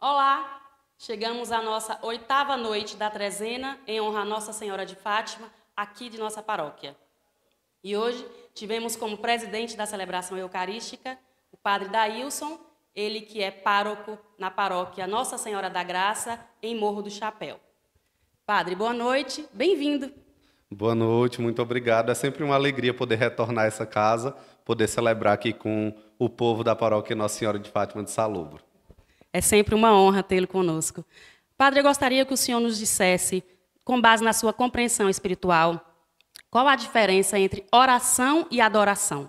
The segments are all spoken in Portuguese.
Olá! Chegamos à nossa oitava noite da trezena em honra a Nossa Senhora de Fátima, aqui de nossa paróquia. E hoje tivemos como presidente da celebração eucarística o padre Daílson ele que é pároco na paróquia Nossa Senhora da Graça, em Morro do Chapéu. Padre, boa noite, bem-vindo. Boa noite, muito obrigado. É sempre uma alegria poder retornar a essa casa, poder celebrar aqui com o povo da paróquia Nossa Senhora de Fátima de Salubro. É sempre uma honra tê-lo conosco. Padre, eu gostaria que o senhor nos dissesse, com base na sua compreensão espiritual, qual a diferença entre oração e adoração?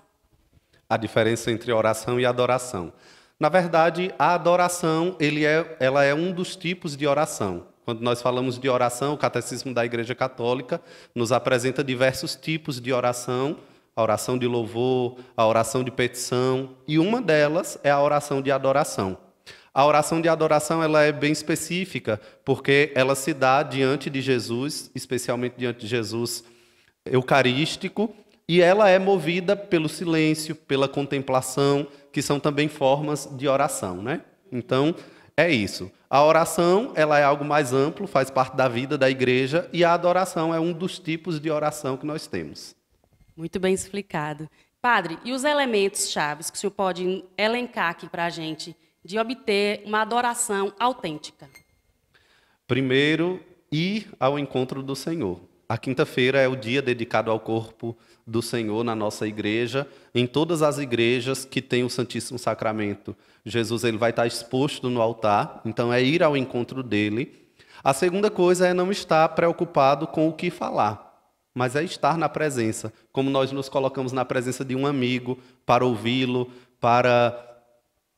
A diferença entre oração e adoração. Na verdade, a adoração ele é, ela é um dos tipos de oração. Quando nós falamos de oração, o Catecismo da Igreja Católica nos apresenta diversos tipos de oração, a oração de louvor, a oração de petição, e uma delas é a oração de adoração. A oração de adoração ela é bem específica, porque ela se dá diante de Jesus, especialmente diante de Jesus eucarístico, e ela é movida pelo silêncio, pela contemplação, que são também formas de oração, né? Então, é isso. A oração, ela é algo mais amplo, faz parte da vida da igreja e a adoração é um dos tipos de oração que nós temos. Muito bem explicado. Padre, e os elementos chaves que o senhor pode elencar aqui para a gente de obter uma adoração autêntica? Primeiro, ir ao encontro do Senhor. A quinta-feira é o dia dedicado ao corpo do Senhor na nossa igreja. Em todas as igrejas que tem o Santíssimo Sacramento, Jesus ele vai estar exposto no altar, então é ir ao encontro dele. A segunda coisa é não estar preocupado com o que falar, mas é estar na presença, como nós nos colocamos na presença de um amigo para ouvi-lo, para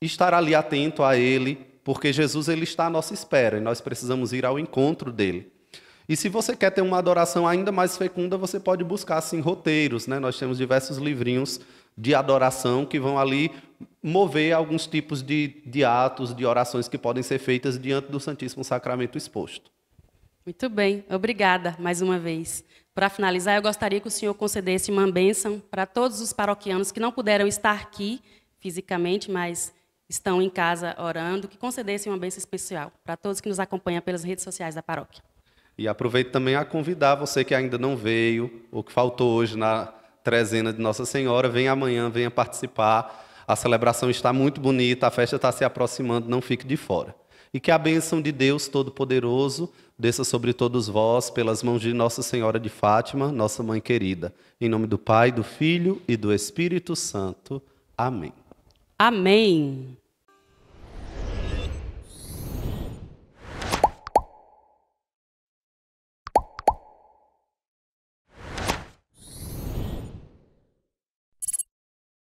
estar ali atento a ele, porque Jesus ele está à nossa espera e nós precisamos ir ao encontro dele. E se você quer ter uma adoração ainda mais fecunda, você pode buscar assim roteiros, né? Nós temos diversos livrinhos de adoração que vão ali mover alguns tipos de, de atos, de orações que podem ser feitas diante do Santíssimo Sacramento exposto. Muito bem, obrigada mais uma vez. Para finalizar, eu gostaria que o senhor concedesse uma bênção para todos os paroquianos que não puderam estar aqui fisicamente, mas estão em casa orando, que concedesse uma bênção especial para todos que nos acompanham pelas redes sociais da paróquia. E aproveito também a convidar você que ainda não veio, ou que faltou hoje na trezena de Nossa Senhora, venha amanhã, venha participar. A celebração está muito bonita, a festa está se aproximando, não fique de fora. E que a bênção de Deus Todo-Poderoso desça sobre todos vós, pelas mãos de Nossa Senhora de Fátima, nossa mãe querida. Em nome do Pai, do Filho e do Espírito Santo. Amém. Amém.